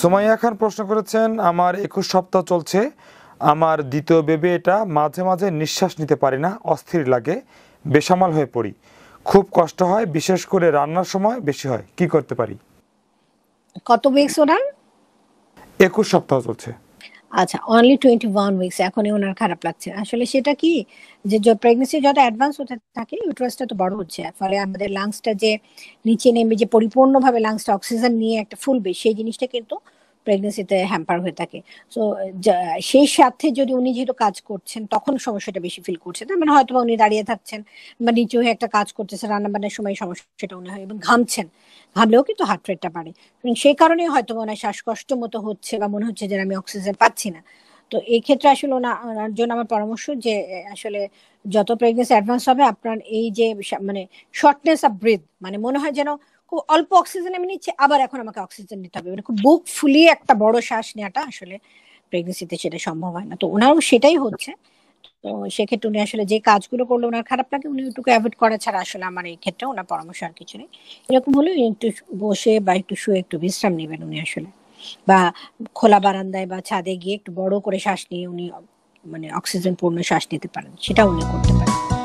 সোমাইয়া খান প্রশ্ন করেছেন আমার একুশ সপ্তাহ চলছে আমার দ্বিতীয় বেবি এটা মাঝে মাঝে নিঃশ্বাস নিতে পারি না অস্থির লাগে বেসামাল হয়ে পড়ি খুব কষ্ট হয় বিশেষ করে রান্নার সময় বেশি হয় কি করতে পারি কত উইকস ওনার একুশ সপ্তাহ চলছে আচ্ছা অনলি টোয়েন্টি ওয়ান উইকস এখনই ওনার খারাপ লাগছে আসলে সেটা কি যে প্রেগনেন্সি যত অ্যাডভান্স হতে থাকে ইউটারাসটা তো বড় হচ্ছে ফলে আমাদের লাংসটা যে নিচে নেমে যে পরিপূর্ণভাবে লাংসটা অক্সিজেন নিয়ে একটা ফুলবে সেই জিনিসটা কিন্তু প্রেগনেন্সিতে হ্যাম্পার হয়ে থাকে তো সেই সাথে যদি উনি যেহেতু কাজ করছেন তখন সমস্যাটা বেশি ফিল করছে তার মানে হয়তো উনি দাঁড়িয়ে থাকছেন বা নিচে হয়ে একটা কাজ করতেছে রান্না বান্নার সময় সমস্যাটা উনি হয় এবং ঘামছেন ঘামলেও কিন্তু হার্ট রেটটা বাড়ে সেই কারণে হয়তো ওনার শ্বাসকষ্ট মতো হচ্ছে বা মনে হচ্ছে যে আমি অক্সিজেন পাচ্ছি না তো এই ক্ষেত্রে আসলে ওনার জন্য আমার পরামর্শ যে আসলে যত প্রেগনেন্সি অ্যাডভান্স হবে আপনার এই যে মানে শর্টনেস অফ ব্রিথ মানে মনে হয় যেন খুব অল্প অক্সিজেন আমি নিচ্ছি আবার এখন আমাকে অক্সিজেন নিতে হবে মানে খুব বুক ফুলিয়ে একটা বড় শ্বাস নেওয়াটা আসলে প্রেগনেন্সিতে সেটা সম্ভব হয় না তো ওনারও সেটাই হচ্ছে তো সেক্ষেত্রে উনি আসলে যে কাজগুলো করলো ওনার খারাপ লাগে উনি ওইটুকু অ্যাভয়েড করা ছাড়া আসলে আমার এই ক্ষেত্রে ওনার পরামর্শ আর কিছু নেই এরকম হলে একটু বসে বা একটু শুয়ে একটু বিশ্রাম নেবেন উনি আসলে বা খোলা বারান্দায় বা ছাদে গিয়ে একটু বড় করে শ্বাস নিয়ে উনি মানে অক্সিজেন পূর্ণ শ্বাস নিতে পারেন সেটা উনি করতে পারেন